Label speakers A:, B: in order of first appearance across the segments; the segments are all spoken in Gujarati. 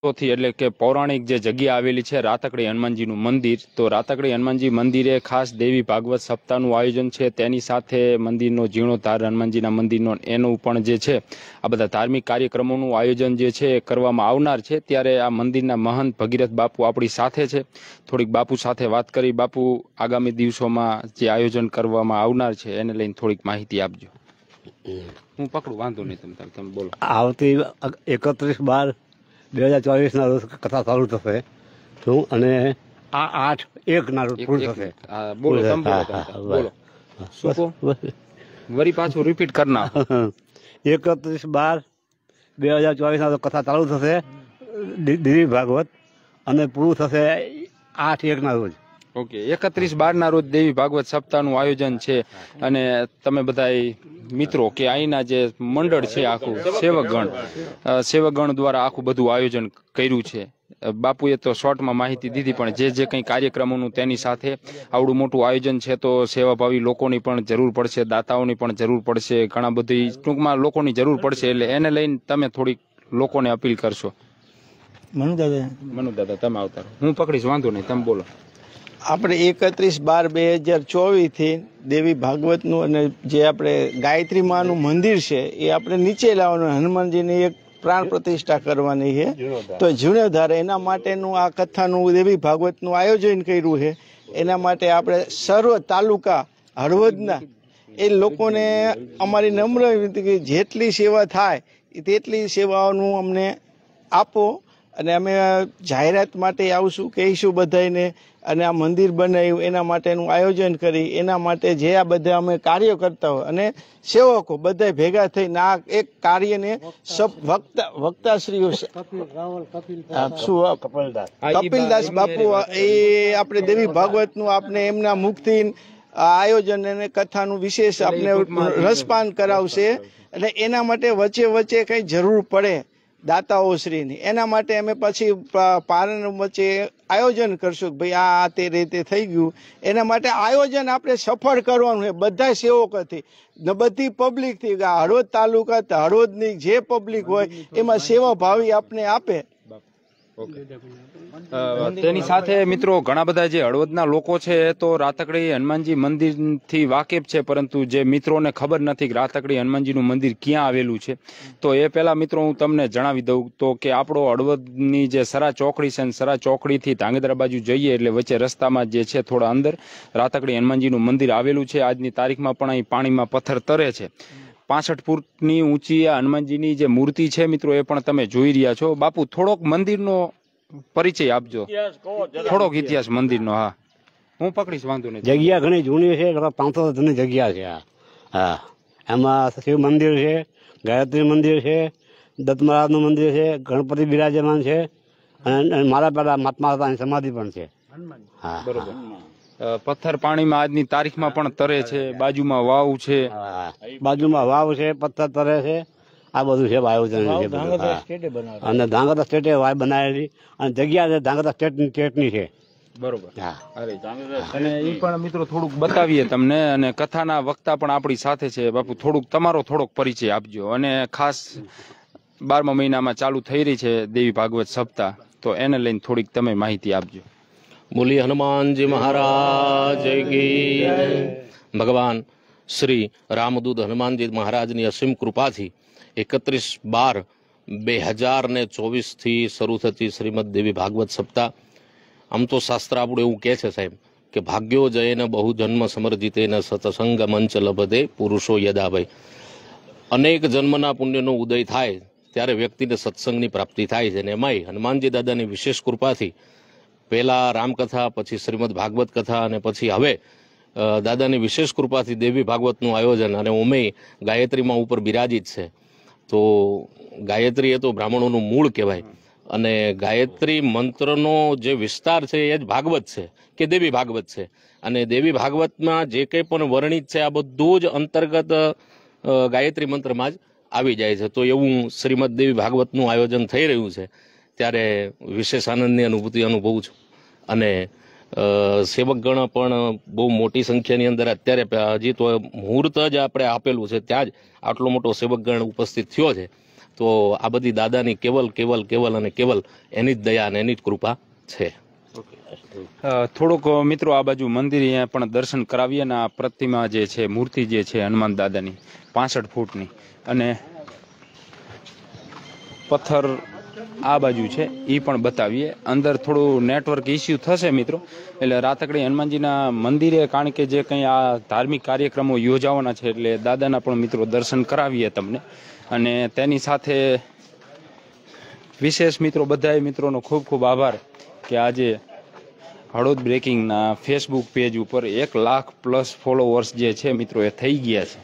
A: થી એટલે કે પૌરાણિક જે જગ્યા આવેલી છે રાતકડી હનુમાનજીનું મંદિર તો રાતકડી હનુમાનજી મંદિરે ખાસ દેવી ભાગવત સપ્તાહનું આયોજન છે તેની સાથે મંદિરનો જીર્ણોધાર હનુમાનજીના મંદિરનો એનું પણ જે છે આ બધા ધાર્મિક કાર્યક્રમોનું આયોજન જે છે એ કરવામાં આવનાર છે ત્યારે આ મંદિરના મહંત ભગીરથ બાપુ આપણી સાથે છે થોડીક બાપુ સાથે વાત કરી બાપુ આગામી દિવસોમાં જે આયોજન કરવામાં આવનાર છે એને લઈને થોડીક માહિતી આપજો હું પકડું વાંધો નહીં તમે તમે બોલો આવતી એકત્રીસ બાર બે હજાર
B: ચોવીસના રોજ કથા ચાલુ થશે શું અને આ આઠ એકના રોજ પૂરું થશે બોલો વરી પાછું રિપીટ કરના એકત્રીસ બાર બે હજાર ચોવીસના કથા ચાલુ થશે દિવી ભાગવત અને પૂરું થશે
A: આઠ એકના રોજ ઓકે એકત્રીસ બારના રોજ દેવી ભાગવત સપ્તાહનું આયોજન છે અને તમે બધા મિત્રો કે અહીંના જે મંડળ છે આખું સેવકગણ સેવકગણ દ્વારા આખું બધું આયોજન કર્યું છે બાપુએ તો શોર્ટમાં માહિતી દીધી પણ જે જે કંઈ કાર્યક્રમોનું તેની સાથે આવડું મોટું આયોજન છે તો સેવાભાવી લોકોની પણ જરૂર પડશે દાતાઓની પણ જરૂર પડશે ઘણા બધી ટૂંકમાં લોકોની જરૂર પડશે એટલે એને લઈને તમે થોડીક લોકોને અપીલ કરશો
C: મનુ દાદા મનુ દાદા તમે આવતા હું પકડીશ વાંધો નહીં તમે બોલો આપણે એકત્રીસ બાર બે હજાર ચોવીસથી દેવી ભાગવતનું અને જે આપણે ગાયત્રી માનું મંદિર છે એ આપણે નીચે લાવવાનું હનુમાનજીની એક પ્રાણ પ્રતિષ્ઠા કરવાની છે તો જીર્ણોદ્ધાર એના માટેનું આ કથાનું દેવી ભાગવતનું આયોજન કર્યું છે એના માટે આપણે સર્વ તાલુકા હળવદના એ લોકોને અમારી નમ્ર વિનંતી કે જેટલી સેવા થાય તેટલી સેવાઓનું અમને આપો અને અમે જાહેરાત માટે આવશું કહીશું બધાને અને આ મંદિર બનાવ્યું એના માટેનું આયોજન કરી એના માટે જે આ બધા અમે કાર્યો કરતા હોય અને સેવકો બધા ભેગા થઈને આ એક કાર્યને વક્તા વક્તાશ્રીઓ કપિલદાસ બાપુ એ આપણે દેવી ભાગવતનું આપણે એમના મુખથી આયોજન અને કથાનું વિશેષ આપણે રસપાન કરાવશે અને એના માટે વચ્ચે વચ્ચે કંઈ જરૂર પડે દાતાઓશ્રીની એના માટે અમે પછી પારણ વચ્ચે આયોજન કરશું કે ભાઈ આ તે રીતે થઈ ગયું એના માટે આયોજન આપણે સફળ કરવાનું છે બધા સેવકોથી ને બધી પબ્લિકથી હળવદ તાલુકા હળવદની જે પબ્લિક હોય એમાં સેવા ભાવી આપને આપે
A: તેની સાથે મિત્રો ઘણા બધા જે હળવદના લોકો છે તો રાતકડી હનુમાનજી મંદિરથી વાકેફ છે પરંતુ જે મિત્રોને ખબર નથી કે રાતકડી હનુમાનજીનું મંદિર ક્યાં આવેલું છે તો એ પેલા મિત્રો હું તમને જણાવી દઉં તો કે આપણો હળવદની જે સરા ચોકડી છે સરા ચોકડીથી ધાંગધ્રા બાજુ જઈએ એટલે વચ્ચે રસ્તામાં જે છે થોડા અંદર રાતકડી હનુમાનજીનું મંદિર આવેલું છે આજની તારીખમાં પણ અહીં પાણીમાં પથ્થર તરે છે પાસઠ ફૂટની ઊંચી આ હનુમાનજીની જે મૂર્તિ છે મિત્રો એ પણ તમે જોઈ રહ્યા છો બાપુ થોડોક મંદિરનો પરિચય આપજો થોડોક ઇતિહાસ મંદિરનો હા હું પકડીશ વાંધો
B: નહીં જગ્યા ઘણી જૂની છે લગભગ પાંચસો જૂની જગ્યા છે આ હા એમાં શિવ મંદિર છે ગાયત્રી મંદિર છે દત્ત મંદિર છે ગણપતિ બિરાજમાન છે
A: અને મારા પેલા મહાત્મા
B: સમાધિ પણ છે
A: હા બરોબર પથ્થર પાણીમાં આજની તારીખમાં પણ તરે છે બાજુમાં વાવ છે બાજુમાં વાવ છે પથ્થર તરે છે આ બધું છે અને
B: ધાંગધ્રા સ્ટેટે બનાવેલી અને જગ્યા છે ધાંગધ્રા સ્ટેટની સ્ટેટની છે
A: અને એ પણ મિત્રો થોડુંક બતાવીએ તમને અને કથાના વક્તા પણ આપણી સાથે છે બાપુ થોડુંક તમારો થોડોક પરિચય આપજો અને ખાસ બારમા મહિનામાં ચાલુ થઈ રહી છે દેવી ભાગવત સપ્તાહ તો એને લઈને થોડીક તમે માહિતી આપજો મૂલી હનુમાનજી મહારાજ
B: ભગવાન શ્રી રામદૂત હનુમાનજી મહારાજની અસીમ કૃપાથી એકત્રીસ બાર બે હજાર ને ચોવીસથી શરૂ થતી શ્રીમદ દેવી ભાગવત સપ્તાહ આમ તો શાસ્ત્ર આપણું એવું કહે છે સાહેબ કે ભાગ્યો જયને બહુ જન્મ સમર્જિતે ને સતસંગ મંચ લભતે પુરુષો યદાભાઈ અનેક જન્મના પુણ્યનો ઉદય થાય ત્યારે વ્યક્તિને સત્સંગની પ્રાપ્તિ થાય છે અને એમાંય હનુમાનજી દાદાની વિશેષ કૃપાથી પહેલાં રામકથા પછી શ્રીમદ ભાગવત કથા અને પછી હવે દાદાની વિશેષ કૃપાથી દેવી ભાગવતનું આયોજન અને ઉમેય ગાયત્રીમાં ઉપર બિરાજિત છે તો ગાયત્રી એ તો બ્રાહ્મણોનું મૂળ કહેવાય અને ગાયત્રી મંત્રનો જે વિસ્તાર છે એ જ ભાગવત છે કે દેવી ભાગવત છે અને દેવી ભાગવતમાં જે કંઈ પણ વર્ણિત છે આ બધું જ અંતર્ગત ગાયત્રી મંત્રમાં જ આવી જાય છે તો એવું શ્રીમદ દેવી ભાગવતનું આયોજન થઈ રહ્યું છે ત્યારે વિશેષ આનંદની અનુભૂતિ અનુભવું છું અને સેવકગણ પણ બહુ મોટી સંખ્યાની અંદર અત્યારે હજી તો મુહૂર્ત જ આપણે આપેલું છે ત્યાં જ આટલો મોટો સેવકગણ ઉપસ્થિત થયો છે તો આ બધી દાદાની કેવલ કેવલ કેવલ અને કેવલ એની જ દયા અને એની જ કૃપા છે
A: થોડોક મિત્રો આ બાજુ મંદિર પણ દર્શન કરાવીએ ને આ પ્રતિમા જે છે મૂર્તિ જે છે હનુમાન દાદાની પાસઠ ફૂટની અને પથ્થર આ બાજુ છે એ પણ બતાવીએ અંદર થોડું નેટવર્ક ઇસ્યુ થશે મિત્રો એટલે રાતકડી હનુમાનજીના મંદિરે કારણ કે જે કંઈ આ ધાર્મિક કાર્યક્રમો યોજાવાના છે એટલે દાદાના પણ મિત્રો દર્શન કરાવીએ તમને અને તેની સાથે વિશેષ મિત્રો બધાએ મિત્રોનો ખૂબ ખૂબ આભાર કે આજે હળોદ બ્રેકિંગના ફેસબુક પેજ ઉપર એક લાખ પ્લસ ફોલોવર્સ જે છે મિત્રો એ થઈ ગયા છે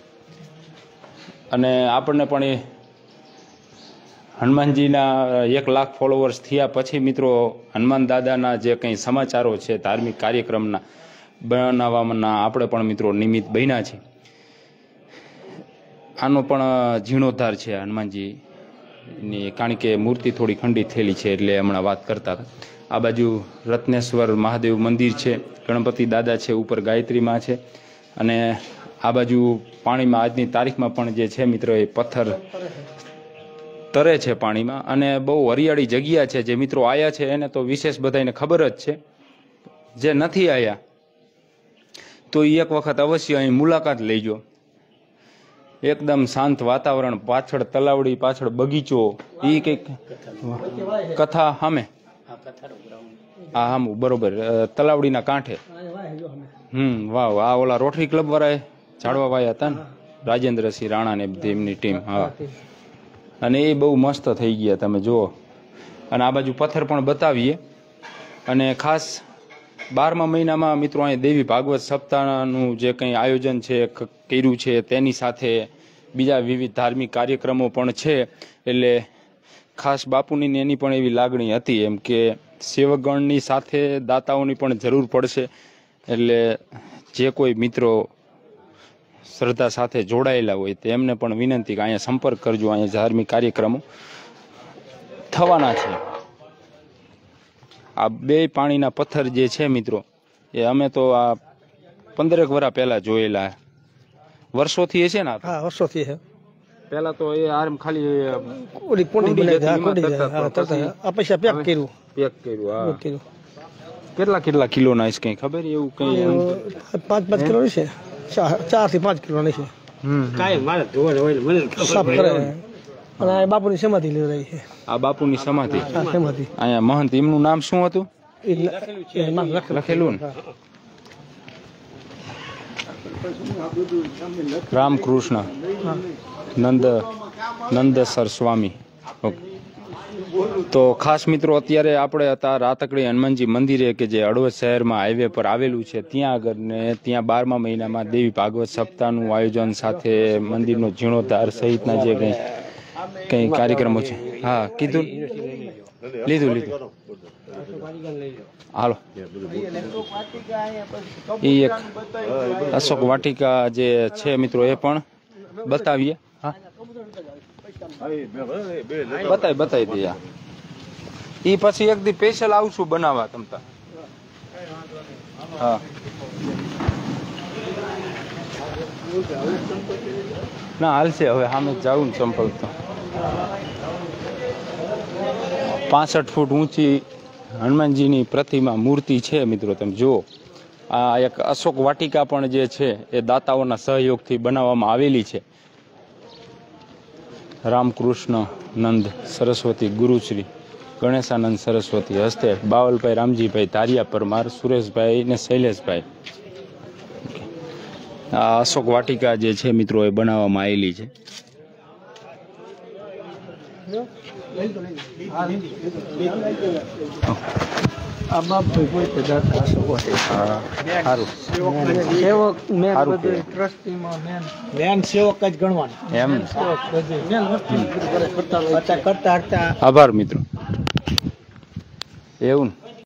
A: અને આપણને પણ એ હનુમાનજીના એક લાખ ફોલોવર્સ થયા પછી મિત્રો હનુમાન દાદાના જે કંઈ સમાચારો છે ધાર્મિક કાર્યક્રમના બનાવવાના આપણે પણ મિત્રો નિમિત્ત બન્યા છે આનો પણ જીર્ણોદ્ધાર છે હનુમાનજીની કારણ કે મૂર્તિ થોડી ખંડિત થયેલી છે એટલે હમણાં વાત કરતા આ બાજુ રત્નેશ્વર મહાદેવ મંદિર છે ગણપતિ દાદા છે ઉપર ગાયત્રીમાં છે અને આ બાજુ પાણીમાં આજની તારીખમાં પણ જે છે મિત્રો એ પથ્થર તરે છે પાણીમાં અને બહુ હરિયાળી જગ્યા છે જે મિત્રો આવ્યા છે એને તો વિશેષ બધાને ખબર જ છે જે નથી આવ્યા તો એ એક વખત અવશ્ય અહીં મુલાકાત લેજો એકદમ શાંત વાતાવરણ પાછળ તલાવડી પાછળ બગીચો એ કંઈક
C: કથા સામે
A: હા હામ બરોબર તલાવડીના કાંઠે હમ વાહ આ ઓલા રોટરી ક્લબ વાળાએ ઝાડવા વાયા હતા ને રાજેન્દ્રસિંહ રાણા ને એમની ટીમ હા અને એ બહુ મસ્ત થઈ ગયા તમે જુઓ અને આ બાજુ પથ્થર પણ બતાવીએ અને ખાસ બારમા મહિનામાં મિત્રો અહીંયા દેવી ભાગવત સપ્તાહનું જે કંઈ આયોજન છે કર્યું છે તેની સાથે બીજા વિવિધ ધાર્મિક કાર્યક્રમો પણ છે એટલે ખાસ બાપુની એની પણ એવી લાગણી હતી એમ કે સેવકગણની સાથે દાતાઓની પણ જરૂર પડશે એટલે જે કોઈ મિત્રો શ્રદ્ધા સાથે જોડાયેલા હોય તો પણ વિનંતી કે અહીંયા સંપર્ક કરજો અહીંયા ધાર્મિક કાર્યક્રમો થવાના છે આ બે પાણીના પથ્થર જે છે મિત્રો એ અમે તો આ પંદરેક વર્ષ પહેલા જોયેલા વર્ષોથી એ છે ને હા વર્ષોથી પહેલા તો એ આરમ ખાલી ઓલી પોંડી પૈસા પેક કર્યું પેક કર્યું હા કર્યું કેટલા કેટલા કિલો ના છે કઈ ખબર એવું કઈ
C: પાંચ પાંચ કિલો છે ચારથી પાંચ કિલોની છે અને બાપુની સમાધિ લેવડાવી છે
A: આ બાપુની સમાધિ અહીંયા મહંત એમનું નામ શું હતું
C: લખેલું રામકૃષ્ણ નંદ નંદસર
A: સ્વામી ઓકે તો ખાસ મિત્રો અત્યારે આપણે હતા રાતકડી હનુમાનજી મંદિરે કે જે અડવદ શહેરમાં હાઈવે પર આવેલું છે ત્યાં આગળ ને ત્યાં બારમા મહિનામાં દેવી ભાગવત સપ્તાહનું આયોજન સાથે મંદિરનો જીર્ણોદ્ધાર સહિતના જે કંઈ
C: કંઈ કાર્યક્રમો છે હા કીધું લીધું લીધું હાલો એ એક અશોક વાટિકા
A: જે છે મિત્રો એ પણ
C: બતાવીએ બતાય બતાવી
A: દે એ પછી એક દી સ્પેશિયલ આવશું બનાવવા તમતા હા ના હાલશે હવે સામે જાવું ને સંપર્ક તો પાસઠ ફૂટ ઊંચી હનુમાનજીની પ્રતિમા મૂર્તિ છે મિત્રો તમે જુઓ આ એક અશોક વાટિકા પણ જે છે એ દાતાઓના સહયોગથી બનાવવામાં આવેલી છે રામકૃષ્ણ નંદ સરસ્વતી ગુરુશ્રી ગણેશાનંદ સરસ્વતી હસ્તે બાવલભાઈ રામજીભાઈ ધારિયા પરમાર સુરેશભાઈ ને શૈલેષભાઈ આ અશોક વાટિકા જે છે મિત્રો એ બનાવવામાં આવેલી છે
C: Oh. આમાં કોઈ પેદા થતો હોય સારું સેવક મેં બધું ટ્રસ્ટીમાં મેન મેન સેવક જ ગણવાનો એમ મેન વસ્તુ કરતા કરતા
A: આભાર મિત્રો એવું ને